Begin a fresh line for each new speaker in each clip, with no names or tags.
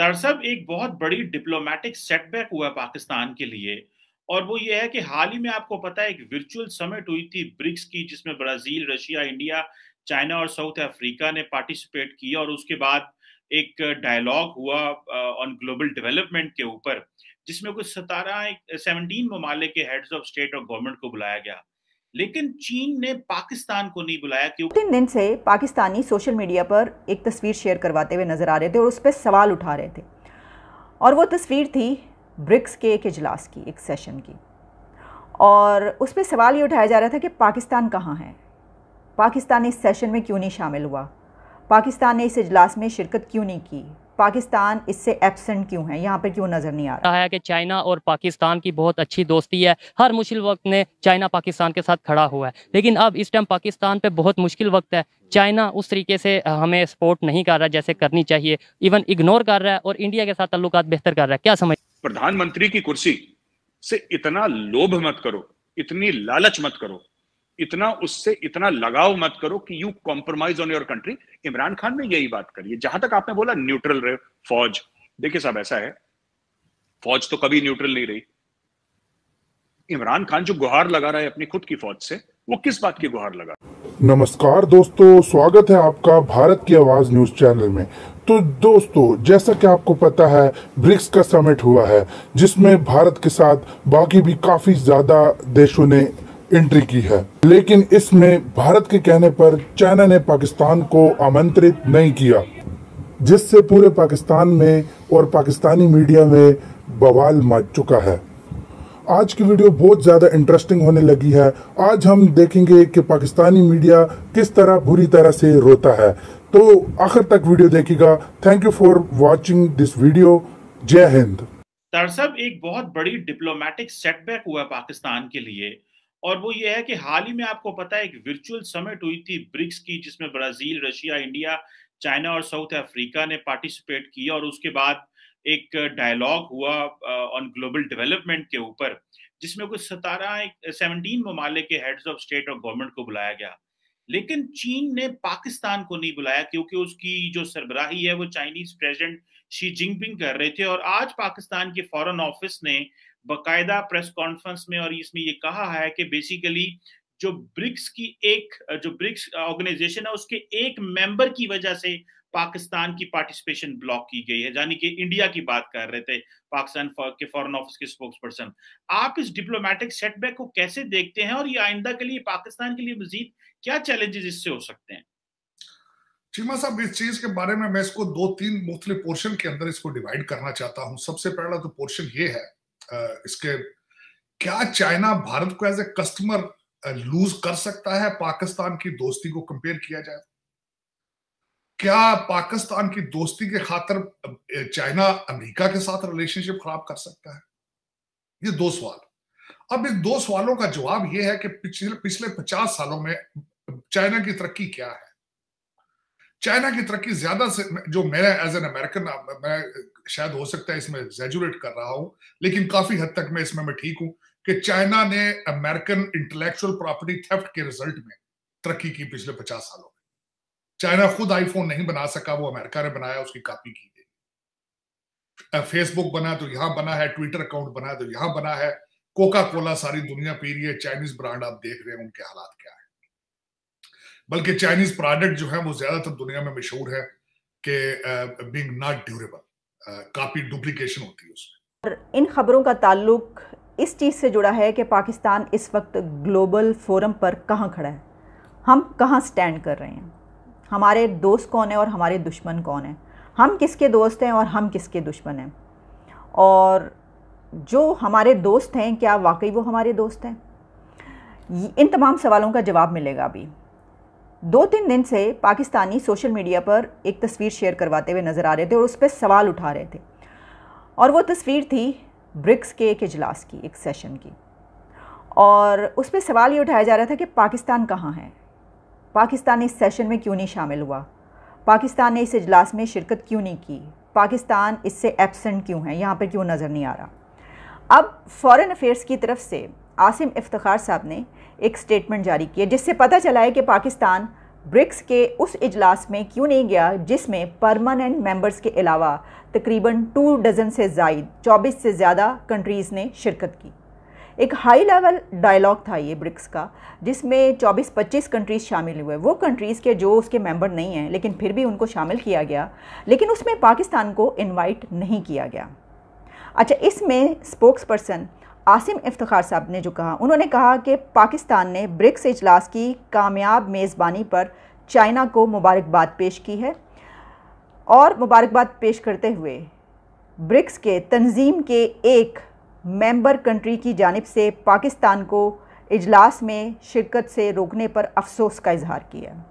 दरअसल एक बहुत बड़ी डिप्लोमेटिक सेटबैक हुआ पाकिस्तान के लिए और वो ये है कि हाल ही में आपको पता है एक वर्चुअल समिट हुई थी ब्रिक्स की जिसमें ब्राजील रशिया इंडिया चाइना और साउथ अफ्रीका ने पार्टिसिपेट किया और उसके बाद एक डायलॉग हुआ ऑन ग्लोबल डेवलपमेंट के ऊपर जिसमें कुछ सतारह सेवनटीन ममालिक के हेड्स ऑफ स्टेट और गवर्नमेंट को बुलाया गया लेकिन चीन ने पाकिस्तान को नहीं बुलाया क्यों
तीन दिन से पाकिस्तानी सोशल मीडिया पर एक तस्वीर शेयर करवाते हुए नजर आ रहे थे और उस पर सवाल उठा रहे थे और वो तस्वीर थी ब्रिक्स के एक इजलास की एक सेशन की और उस पर सवाल ये उठाया जा रहा था कि पाकिस्तान कहाँ है पाकिस्तान इस सेशन में क्यों नहीं शामिल हुआ पाकिस्तान ने इस इजलास में शिरकत क्यों नहीं की पाकिस्तान इससे एबसेंट क्यों है यहाँ पर क्यों नजर नहीं आ
रहा है कि चाइना और पाकिस्तान की बहुत अच्छी दोस्ती है हर मुश्किल वक्त ने चाइना पाकिस्तान के साथ खड़ा हुआ है लेकिन अब इस टाइम पाकिस्तान पे बहुत मुश्किल वक्त है चाइना उस तरीके से हमें सपोर्ट नहीं कर रहा जैसे करनी चाहिए इवन इग्नोर कर रहा है और इंडिया के साथ तल्लुक बेहतर कर रहा है क्या समझ
प्रधानमंत्री की कुर्सी से इतना लोभ मत करो इतनी लालच मत करो इतना उससे इतना लगाव मत करो कि you compromise on your country Imran Khan ने यही बात करी है जहां तक आपने बोला न्यूट्रल रहे फौज देखिए साहब ऐसा है फौज तो कभी न्यूट्रल नहीं रही इमरान खान जो गुहार लगा रहा है अपनी खुद की फौज से वो किस बात की गुहार लगा
नमस्कार दोस्तों स्वागत है आपका भारत की आवाज न्यूज चैनल में तो दोस्तों जैसा कि आपको पता है ब्रिक्स का समिट हुआ है जिसमें भारत के साथ बाकी भी काफी ज्यादा देशों ने एंट्री की है लेकिन इसमें भारत के कहने पर चाइना ने पाकिस्तान को आमंत्रित नहीं किया जिससे पूरे पाकिस्तान में और पाकिस्तानी मीडिया में बवाल मच चुका है आज की वीडियो बहुत ज़्यादा इंटरेस्टिंग होने लगी है आज हम देखेंगे कि पाकिस्तानी मीडिया किस तरह बुरी तरह से रोता है तो आखिर तक वीडियो देखिएगा thank you for watching this video जय हिंद
दरअसल एक बहुत बड़ी डिप्लोमेटिक सेटबैक हुआ पाकिस्तान के लिए और वो ये है कि हाल ही में आपको पता है एक वर्चुअल समिट हुई थी ब्रिक्स की जिसमें ब्राजील रशिया इंडिया चाइना और साउथ अफ्रीका ने पार्टिसिपेट किया और उसके बाद एक डायलॉग हुआ ऑन ग्लोबल डेवलपमेंट के ऊपर जिसमें कुछ सतारह सेवनटीन ममालिक के हेड्स ऑफ स्टेट और गवर्नमेंट को बुलाया गया लेकिन चीन ने पाकिस्तान को नहीं बुलाया क्योंकि उसकी जो सरबराही है वो चाइनीज प्रेसिडेंट शी जिनपिंग कर रहे थे और आज पाकिस्तान के फॉरेन ऑफिस ने बकायदा प्रेस कॉन्फ्रेंस में और इसमें ये कहा है कि बेसिकली जो ब्रिक्स की एक जो ब्रिक्स ऑर्गेनाइजेशन है उसके एक मेंबर की वजह से पाकिस्तान की पार्टिसिपेशन ब्लॉक की गई है यानी कि इंडिया की बात कर रहे थे पाकिस्तान के फॉरेन ऑफिस के स्पोक्स पर्सन आप इस डिप्लोमेटिक सेटबैक को कैसे देखते हैं और ये आइंदा के लिए पाकिस्तान के लिए मजीद क्या चैलेंजेस इससे हो सकते हैं
चीमा साहब इस चीज के बारे में मैं इसको दो तीन मुख्तलि पोर्शन के अंदर इसको डिवाइड करना चाहता हूँ सबसे पहला तो पोर्शन ये है इसके क्या चाइना भारत को एज ए कस्टमर लूज कर सकता है पाकिस्तान की दोस्ती को कंपेयर किया जाए क्या पाकिस्तान की दोस्ती के खातर चाइना अमेरिका के साथ रिलेशनशिप खराब कर सकता है ये दो सवाल अब इन दो सवालों का जवाब यह है कि पिछले पिछले पचास सालों में चाइना की तरक्की क्या है चाइना की तरक्की ज्यादा से जो मैं एज एन अमेरिकन मैं शायद हो सकता है इसमें एग्जेजुरेट कर रहा हूँ लेकिन काफी हद तक मैं इसमें मैं ठीक हूँ कि चाइना ने अमेरिकन इंटेलेक्चुअल प्रॉपर्टी थेफ्ट के रिजल्ट में तरक्की की पिछले पचास सालों में चाइना खुद आईफोन नहीं बना सका वो अमेरिका ने बनाया उसकी कॉपी की गई फेसबुक बना तो यहाँ बना है ट्विटर अकाउंट बना तो यहाँ बना है कोका कोला सारी दुनिया पी रही है चाइनीज ब्रांड आप देख रहे हैं उनके हालात क्या है बल्कि चाइनीज प्रोडक्ट जो है वो ज्यादातर दुनिया में मशहूर है कि बीइंग नॉट ड्यूरेबल काफी डुप्लीकेशन होती है उसमें
इन खबरों का ताल्लुक इस चीज़ से जुड़ा है कि पाकिस्तान इस वक्त ग्लोबल फोरम पर कहाँ खड़ा है हम कहाँ स्टैंड कर रहे हैं हमारे दोस्त कौन है और हमारे दुश्मन कौन है हम किसके दोस्त हैं और हम किसके दुश्मन हैं और जो हमारे दोस्त हैं क्या वाकई वो हमारे दोस्त हैं इन तमाम सवालों का जवाब मिलेगा अभी दो तीन दिन से पाकिस्तानी सोशल मीडिया पर एक तस्वीर शेयर करवाते हुए नज़र आ रहे थे और उस पर सवाल उठा रहे थे और वो तस्वीर थी ब्रिक्स के एक इजलास की एक सेशन की और उस पर सवाल ये उठाया जा रहा था कि पाकिस्तान कहाँ है पाकिस्तान इस सेशन में क्यों नहीं शामिल हुआ पाकिस्तान ने इस इजलास में शिरकत क्यों नहीं की पाकिस्तान इससे एबसेंट क्यों है यहाँ पर क्यों नज़र नहीं आ रहा अब फॉरेन अफेयर्स की तरफ से आसिम इफ्तार साहब ने एक स्टेटमेंट जारी किया जिससे पता चला है कि पाकिस्तान ब्रिक्स के उस इजलास में क्यों नहीं गया जिसमें परमानेंट मेंबर्स के अलावा तकरीबन टू डज़न से जायद चौबीस से ज़्यादा कंट्रीज़ ने शिरकत की एक हाई लेवल डायलॉग था ये ब्रिक्स का जिसमें 24-25 कंट्रीज़ शामिल हुए वो कंट्रीज़ के जो उसके मेंबर नहीं हैं लेकिन फिर भी उनको शामिल किया गया लेकिन उसमें पाकिस्तान को इन्वाइट नहीं किया गया अच्छा इसमें स्पोक्स पर्सन आसिम इफ्तार साहब ने जो कहा उन्होंने कहा कि पाकिस्तान ने ब्रिक्स इजलास की कामयाब मेज़बानी पर चाइना को मुबारकबाद पेश की है और मुबारकबाद पेश करते हुए ब्रिक्स के तंजीम के एक मेंबर कंट्री की जानब से पाकिस्तान को इजलास में शिरकत से रोकने पर अफसोस का इजहार किया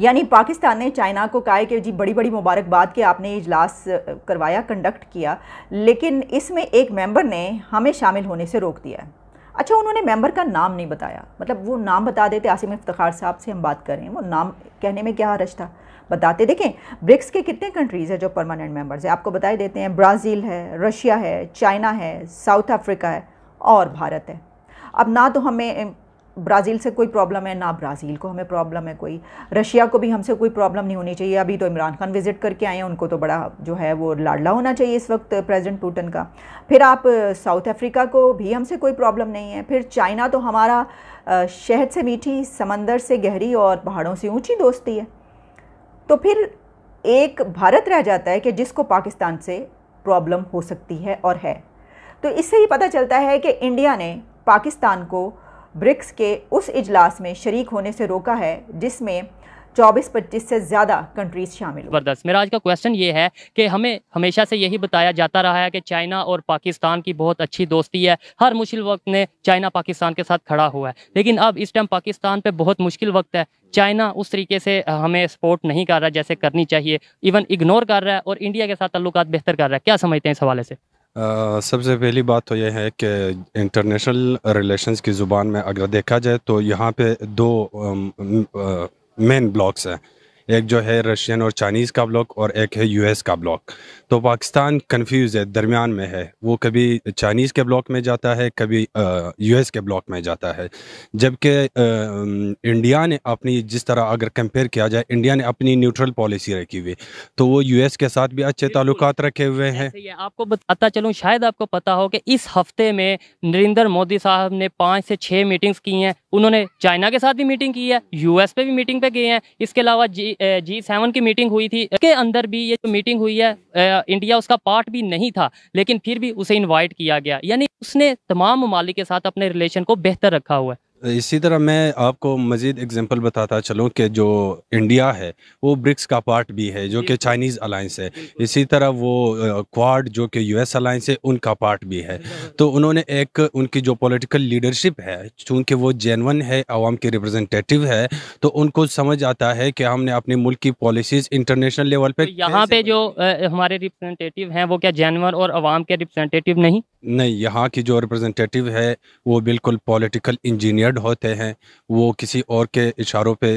यानी पाकिस्तान ने चाइना को कहा कि जी बड़ी बड़ी मुबारकबाद के आपने इजलास करवाया कंडक्ट किया लेकिन इसमें एक मेंबर ने हमें शामिल होने से रोक दिया है अच्छा उन्होंने मेंबर का नाम नहीं बताया मतलब वो नाम बता देते आसिम इफ्तार साहब से हम बात करें वो नाम कहने में क्या हरज था बताते देखें ब्रिक्स के कितने कंट्रीज़ हैं जो परमानेंट मेंबर्स हैं आपको बताए देते हैं ब्राज़ील है रशिया है चाइना है साउथ अफ्रीका है और भारत है अब ना तो हमें ब्राज़ील से कोई प्रॉब्लम है ना ब्राज़ील को हमें प्रॉब्लम है कोई रशिया को भी हमसे कोई प्रॉब्लम नहीं होनी चाहिए अभी तो इमरान खान विज़िट करके आए हैं उनको तो बड़ा जो है वो लाडला होना चाहिए इस वक्त प्रेजिडेंट पुटन का फिर आप साउथ अफ्रीका को भी हमसे कोई प्रॉब्लम नहीं है फिर चाइना तो हमारा शहद से मीठी समंदर से गहरी और पहाड़ों से ऊँची दोस्ती है तो फिर एक भारत रह जाता है कि जिसको पाकिस्तान से प्रॉब्लम हो सकती है और है तो इससे ही पता चलता है कि इंडिया ने पाकिस्तान को ब्रिक्स के उस इजलास में शरीक होने से रोका है जिसमें 24-25 से ज़्यादा कंट्रीज शामिल
ज़बरदस्त मेरा आज का क्वेश्चन ये है कि हमें हमेशा से यही बताया जाता रहा है कि चाइना और पाकिस्तान की बहुत अच्छी दोस्ती है हर मुश्किल वक्त ने चाइना पाकिस्तान के साथ खड़ा हुआ है लेकिन अब इस टाइम पाकिस्तान पे बहुत मुश्किल वक्त है चाइना उस तरीके से हमें सपोर्ट नहीं कर रहा जैसे करनी चाहिए इवन इग्नोर कर रहा है और इंडिया के साथ तल्लुक बेहतर कर रहा है क्या समझते हैं इस हवाले से
सबसे पहली बात तो यह है कि इंटरनेशनल रिलेशंस की ज़ुबान में अगर देखा जाए तो यहाँ पे दो मेन ब्लॉक्स हैं एक जो है रशियन और चाइनीज़ का ब्लॉक और एक है यूएस का ब्लॉक तो पाकिस्तान कंफ्यूज है दरमियान में है वो कभी चाइनीज़ के ब्लॉक में जाता है कभी यूएस के ब्लॉक में जाता है जबकि इंडिया ने अपनी जिस तरह अगर कंपेयर किया जाए इंडिया ने अपनी न्यूट्रल पॉलिसी रखी हुई तो वो यू के साथ भी अच्छे ताल्लुक रखे हुए हैं
आपको पता चलूँ शायद आपको पता हो कि इस हफ्ते में नरेंद्र मोदी साहब ने पाँच से छः मीटिंग्स की हैं उन्होंने चाइना के साथ भी मीटिंग की है यूएस पे भी मीटिंग पे गए हैं इसके अलावा जी जी सेवन की मीटिंग हुई थी के अंदर भी ये जो मीटिंग हुई है इंडिया उसका पार्ट भी नहीं था लेकिन फिर भी उसे इन्वाइट किया गया यानी उसने तमाम ममालिक के साथ अपने रिलेशन को बेहतर रखा हुआ है
इसी तरह मैं आपको मज़ीद एग्जांपल बताता चलूँ कि जो इंडिया है वो ब्रिक्स का पार्ट भी है जो कि चाइनीज़ अलाइंस है इसी तरह वो क्वाड जो कि यूएस अलाइंस है उनका पार्ट भी है तो उन्होंने एक उनकी जो पॉलिटिकल लीडरशिप है चूँकि वो जेनवन है आवाम के रिप्रेजेंटेटिव है तो उनको समझ आता है कि हमने अपने मुल्क की पॉलिसीज़ इंटरनेशनल लेवल पर
यहाँ पर जो हमारे रिप्रेजेंटेटिव हैं वो क्या जैनवन और आवाम के रिप्रेजेंटेटिव नहीं
नहीं यहाँ की जो रिप्रेजेंटेटिव है वो बिल्कुल पॉलिटिकल इंजीनियर्ड होते हैं वो किसी और के इशारों पे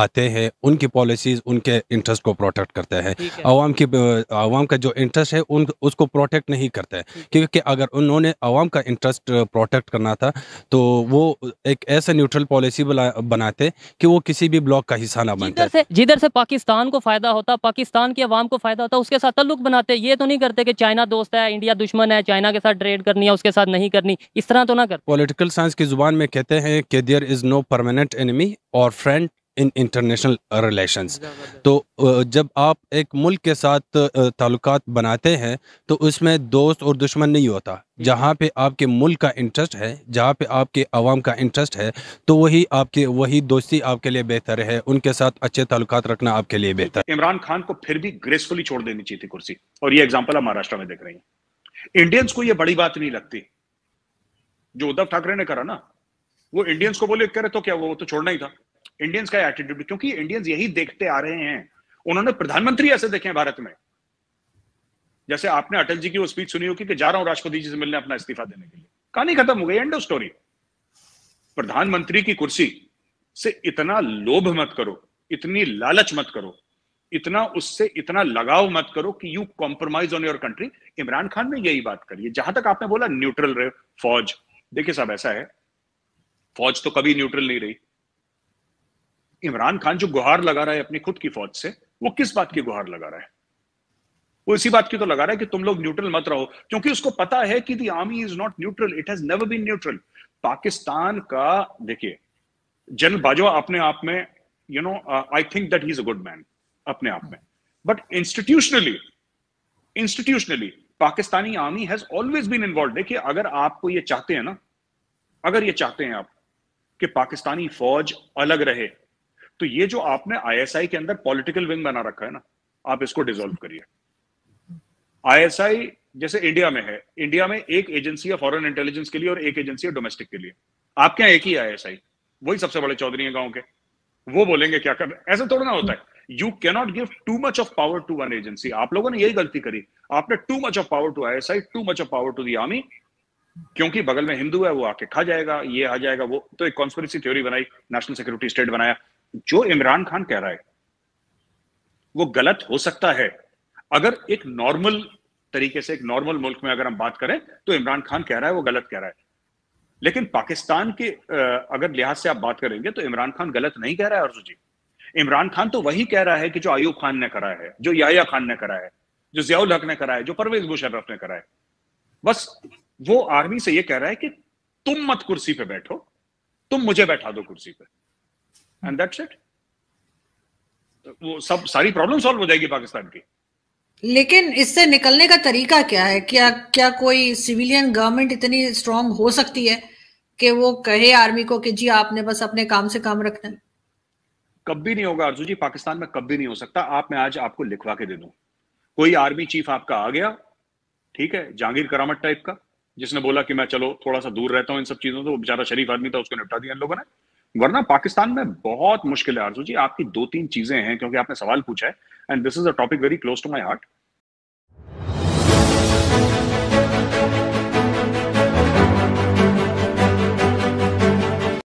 आते हैं उनकी पॉलिसीज़ उनके इंटरेस्ट को प्रोटेक्ट करते हैं आवाम की आवाम का जो इंटरेस्ट है उन उसको प्रोटेक्ट नहीं करते क्योंकि अगर उन्होंने आवाम का इंटरेस्ट प्रोटेक्ट करना था तो वो एक ऐसा न्यूट्रल पॉलिसी बनाते कि वो किसी भी ब्लॉक का हिस्सा ना बनते
जिधर से पाकिस्तान को फ़ायदा होता पाकिस्तान की आवाम को फ़ायदा होता उसके साथ तल्लुक बनाते ये तो नहीं करते कि चाइना दोस्त है इंडिया दुश्मन है चाइना के साथ ट्रेड करनी है उसके साथ नहीं करनी इस तरह तो ना कर
पोलिटिकल साइंस की जुबान में कहते हैं कि there is no permanent enemy और फ्रेंड इन इंटरनेशनल रिलेशंस तो जब आप एक मुल्क के साथ ताल्लुक बनाते हैं तो उसमें दोस्त और दुश्मन नहीं होता जहाँ पे आपके मुल्क का इंटरेस्ट है जहाँ पे आपके आवाम का इंटरेस्ट है तो वही आपके वही दोस्ती आपके लिए बेहतर है उनके साथ अच्छे ताल्लुक रखना आपके लिए बेहतर
इमरान खान को फिर भी ग्रेसफुली छोड़ देनी चाहिए थी कुर्सी और ये एग्जाम्पल हम महाराष्ट्र में देख रहे हैं इंडियंस को यह बड़ी बात नहीं लगती जो उद्धव ठाकरे ने करा ना वो इंडियंस को बोले करे तो क्या वो तो छोड़ना ही था इंडियंस का एटीट्यूड क्योंकि इंडियंस यही देखते आ रहे हैं उन्होंने प्रधानमंत्री ऐसे देखे हैं भारत में जैसे आपने अटल जी की वो स्पीच सुनी होगी कि जा रहा हूं राष्ट्रपति जी से मिलने अपना इस्तीफा देने के लिए कहानी खत्म हो गई एंड ऑफ स्टोरी प्रधानमंत्री की कुर्सी से इतना लोभ मत करो इतनी लालच मत करो इतना उससे इतना लगाव मत करो कि you compromise on your country Imran Khan ने यही बात करी है जहां तक आपने बोला न्यूट्रल रहे फौज देखिए साहब ऐसा है फौज तो कभी न्यूट्रल नहीं रही इमरान खान जो गुहार लगा रहा है अपनी खुद की फौज से वो किस बात की गुहार लगा रहा है वो इसी बात की तो लगा रहा है कि तुम लोग न्यूट्रल मत रहो क्योंकि उसको पता है कि the army is not neutral it has never been neutral Pakistan का देखिए जनरल बाजवा अपने आप में you know I think that he is a good man अपने आप में but institutionally institutionally Pakistani army has always been involve देखिए अगर आपको ये चाहते हैं ना अगर ये चाहते हैं आप कि पाकिस्तानी फौज अलग रहे तो ये जो आपने आईएसआई के अंदर पॉलिटिकल विंग बना रखा है ना आप इसको डिसॉल्व करिए आईएसआई जैसे इंडिया में है इंडिया में एक एजेंसी है फॉरेन इंटेलिजेंस के लिए और एक एजेंसी है डोमेस्टिक के लिए आपके यहां एक ही आईएसआई वही सबसे बड़े चौधरी है गांव के वो बोलेंगे क्या कर ऐसा थोड़ा ना होता है you cannot give too much of power to one agency आप लोगों ने यही गलती करी आपने too much of power to I too much of power to the army क्योंकि बगल में हिंदू है वो आके खा जाएगा ये आ जाएगा वो तो एक कॉन्स्परेसी थ्योरी बनाई नेशनल सिक्योरिटी स्टेट बनाया जो इमरान खान कह रहा है वो गलत हो सकता है अगर एक नॉर्मल तरीके से एक नॉर्मल मुल्क में अगर हम बात करें तो इमरान खान कह रहा है वो गलत कह रहा है लेकिन पाकिस्तान के अगर लिहाज से आप बात करेंगे तो इमरान खान गलत नहीं कह रहा है अर्जू जी इमरान खान तो वही कह रहा है कि जो आयूब खान ने करा है जो याया खान ने करा है जो जियाउल हक ने करा है जो परवेज मुशर्रफ ने करा है बस वो आर्मी से ये कह रहा है कि तुम मत कुर्सी पे बैठो तुम मुझे बैठा दो कुर्सी पे एंड दैट्स इट वो सब सारी प्रॉब्लम सॉल्व हो जाएगी पाकिस्तान की
लेकिन इससे निकलने का तरीका क्या है क्या क्या कोई सिविलियन गवर्नमेंट इतनी स्ट्रांग हो सकती है कि वो कहे आर्मी को कि जी आपने बस अपने काम से काम रखना है
कभी नहीं होगा अर्जुन जी पाकिस्तान में कभी नहीं हो सकता आप मैं आज आपको लिखवा के दे दू कोई आर्मी चीफ आपका आ गया ठीक है जहांगीर करामत टाइप का जिसने बोला कि मैं चलो थोड़ा सा दूर रहता हूं इन सब चीजों से वो बेचारा शरीफ आदमी था उसको निपटा दिया इन लोगों ने वरना पाकिस्तान में बहुत मुश्किल है आरजू जी आपकी दो तीन चीजें हैं क्योंकि आपने सवाल पूछा है and this is a topic very close to my heart